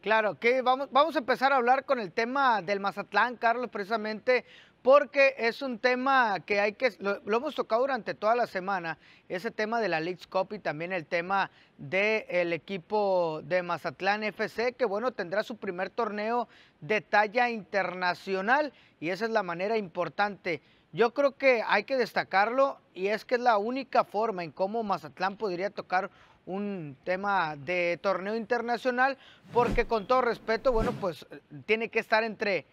Claro, que vamos, vamos a empezar a hablar con el tema del Mazatlán, Carlos, precisamente porque es un tema que hay que, lo, hemos tocado durante toda la semana, ese tema de la League Cup y también el tema del equipo de Mazatlán FC, que bueno, tendrá su primer torneo de talla internacional y esa es la manera importante. Yo creo que hay que destacarlo y es que es la única forma en cómo Mazatlán podría tocar un tema de torneo internacional, porque con todo respeto, bueno, pues tiene que estar entre,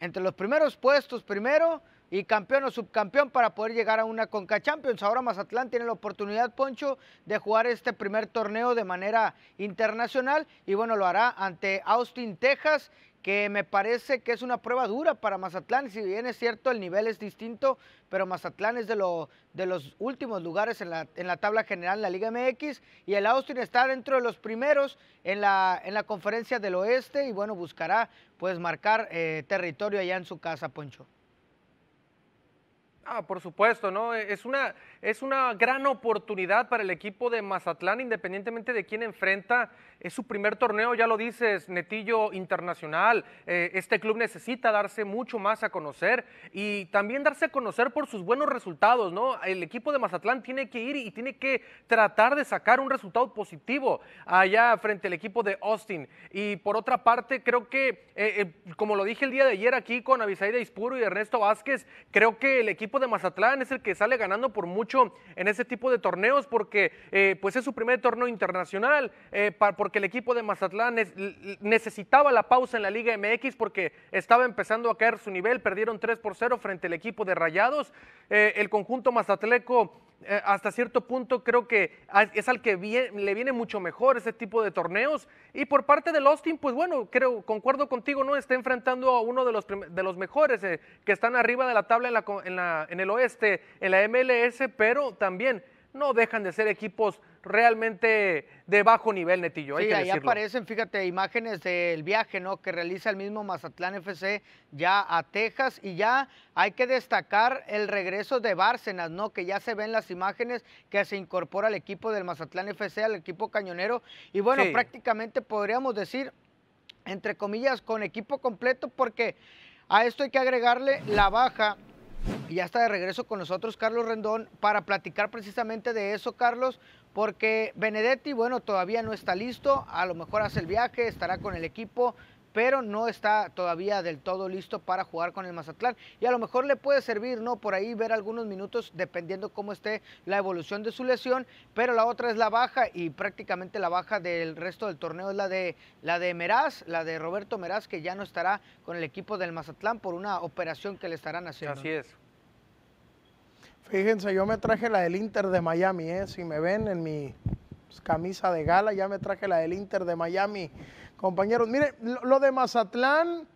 entre los primeros puestos primero y campeón o subcampeón para poder llegar a una Conca Champions. Ahora Mazatlán tiene la oportunidad, Poncho, de jugar este primer torneo de manera internacional y bueno, lo hará ante Austin, Texas, que me parece que es una prueba dura para Mazatlán. Si bien es cierto, el nivel es distinto, pero Mazatlán es de, de los últimos lugares en la, tabla general en la Liga MX y el Austin está dentro de los primeros en la, conferencia del oeste y bueno, buscará pues marcar eh, territorio allá en su casa, Poncho. Ah, por supuesto, ¿no? E, es una, es una gran oportunidad para el equipo de Mazatlán, independientemente de quién enfrenta. Es su primer torneo, ya lo dices, Netillo Internacional. Eh, este club necesita darse mucho más a conocer y también darse a conocer por sus buenos resultados, ¿no? El equipo de Mazatlán tiene que ir y tiene que tratar de sacar un resultado positivo allá frente al equipo de Austin. Y por otra parte, creo que, eh, eh, como lo dije el día de ayer aquí con Avisaida Ispuro y Ernesto Vázquez, creo que el equipo de Mazatlán es el que sale ganando por mucho en ese tipo de torneos porque eh, pues es su primer torneo internacional, eh, porque el equipo de Mazatlán necesitaba la pausa en la Liga MX porque estaba empezando a caer su nivel, perdieron 3 por 0 frente al equipo de Rayados. Eh, el conjunto mazatleco eh, hasta cierto punto creo que es al que le viene mucho mejor ese tipo de torneos. Y por parte del Austin, pues bueno, creo, concuerdo contigo, ¿no? Está enfrentando a uno de los, de los mejores eh, que están arriba de la tabla en, en el oeste, en la MLS, pero también no dejan de ser equipos realmente de bajo nivel, Netillo. Hay sí, ahí aparecen, fíjate, imágenes del viaje ¿no? que realiza el mismo Mazatlán FC ya a Texas y ya hay que destacar el regreso de Bárcenas, ¿no? que ya se ven las imágenes que se incorpora al equipo del Mazatlán FC, al equipo cañonero. Y bueno, prácticamente podríamos decir, entre comillas, con equipo completo porque... A esto hay que agregarle la baja y ya está de regreso con nosotros Carlos Rendón para platicar precisamente de eso, Carlos, porque Benedetti, bueno, todavía no está listo, a lo mejor hace el viaje, estará con el equipo, pero no está todavía del todo listo para jugar con el Mazatlán. Y a lo mejor le puede servir, ¿no? Por ahí ver algunos minutos, dependiendo cómo esté la evolución de su lesión. Pero la otra es la baja, y prácticamente la baja del resto del torneo es la de, la de Meraz, la de Roberto Meraz, que ya no estará con el equipo del Mazatlán por una operación que le estarán haciendo. Así es, Fíjense, yo me traje la del Inter de Miami, ¿eh? si me ven en mi pues, camisa de gala, ya me traje la del Inter de Miami. Compañeros, miren, lo de Mazatlán,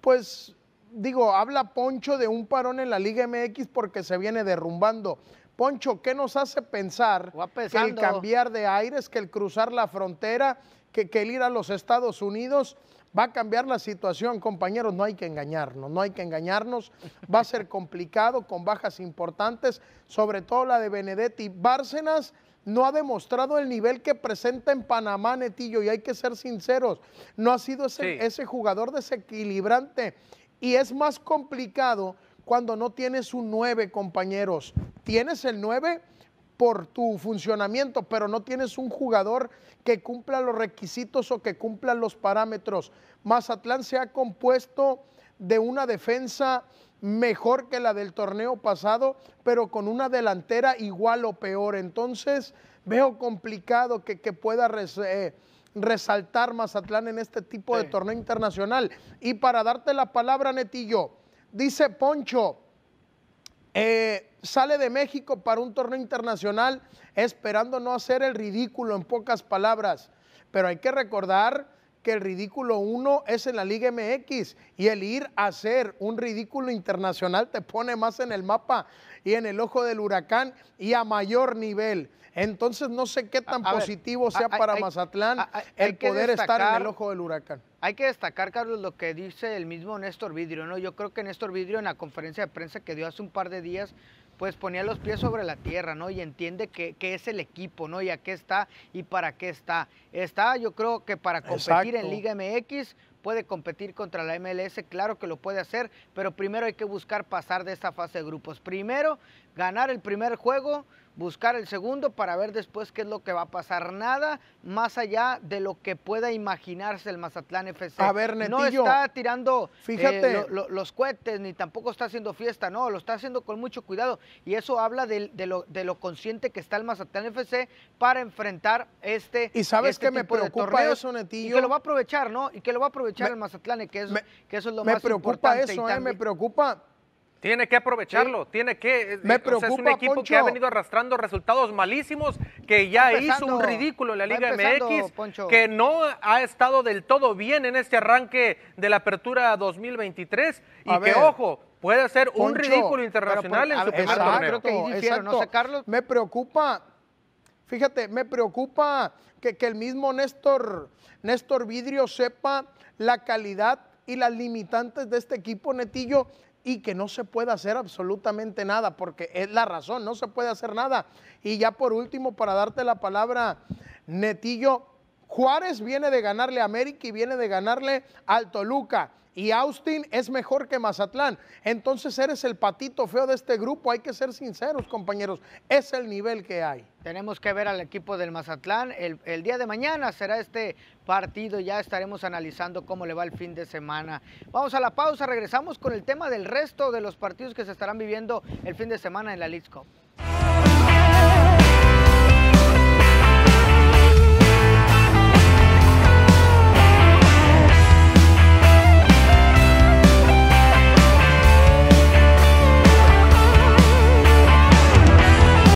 pues digo, habla Poncho de un parón en la Liga MX porque se viene derrumbando. Poncho, ¿qué nos hace pensar que el cambiar de aires, que el cruzar la frontera, que, el ir a los Estados Unidos va a cambiar la situación, compañeros, no hay que engañarnos, no hay que engañarnos, va a ser complicado con bajas importantes, sobre todo la de Benedetti. Bárcenas no ha demostrado el nivel que presenta en Panamá, Netillo, y hay que ser sinceros, no ha sido ese, ese jugador desequilibrante y es más complicado cuando no tienes un 9, compañeros. Tienes el 9 por tu funcionamiento, pero no tienes un jugador que cumpla los requisitos o que cumpla los parámetros. Mazatlán se ha compuesto de una defensa mejor que la del torneo pasado, pero con una delantera igual o peor. Entonces veo complicado que, pueda eh, resaltar Mazatlán en este tipo de torneo internacional. Y para darte la palabra, Netillo, Dice Poncho, eh, sale de México para un torneo internacional esperando no hacer el ridículo en pocas palabras, pero hay que recordar que el ridículo uno es en la Liga MX y el ir a hacer un ridículo internacional te pone más en el mapa y en el ojo del huracán y a mayor nivel. Entonces no sé qué tan positivo sea para Mazatlán el poder estar en el ojo del huracán. Hay que destacar, Carlos, lo que dice el mismo Néstor Vidrio, ¿no? Yo creo que Néstor Vidrio en la conferencia de prensa que dio hace un par de días pues ponía los pies sobre la tierra, ¿no? Y entiende que, es el equipo, ¿no? Y a qué está y para qué está. Está, yo creo que para competir en Liga MX, puede competir contra la MLS, claro que lo puede hacer, pero primero hay que buscar pasar de esta fase de grupos. Primero, ganar el primer juego, buscar el segundo para ver después qué es lo que va a pasar. Nada más allá de lo que pueda imaginarse el Mazatlán FC. A ver, Netillo, No está tirando eh, los cohetes ni tampoco está haciendo fiesta, no, lo está haciendo con mucho cuidado. Y eso habla de, lo, de lo, consciente que está el Mazatlán FC para enfrentar este. Y sabes este que me preocupa eso, Netillo. Y que lo va a aprovechar, ¿no? Y que lo va a aprovechar el Mazatlán, que, eso, que eso es lo me más importante. Eso, ¿eh? me preocupa eso, me preocupa tiene que aprovecharlo, tiene que. Eh, eh, es un equipo que ha venido arrastrando resultados malísimos, que ya hizo un ridículo en la Liga MX, que no ha estado del todo bien en este arranque de la apertura 2023 y que, ojo, puede ser un ridículo pues, internacional en su primer Me preocupa, fíjate, me preocupa que, que el mismo Néstor, Néstor Vidrio sepa la calidad y las limitantes de este equipo, Netillo y que no se puede hacer absolutamente nada, porque es la razón, no se puede hacer nada. Y ya por último, para darte la palabra, Netillo, Juárez viene de ganarle a América y viene de ganarle al Toluca. Y Austin es mejor que Mazatlán. Entonces eres el patito feo de este grupo. Hay que ser sinceros, compañeros. Es el nivel que hay. Tenemos que ver al equipo del Mazatlán. El, día de mañana será este partido. Ya estaremos analizando cómo le va el fin de semana. Vamos a la pausa. Regresamos con el tema del resto de los partidos que se estarán viviendo el fin de semana en la Lisco.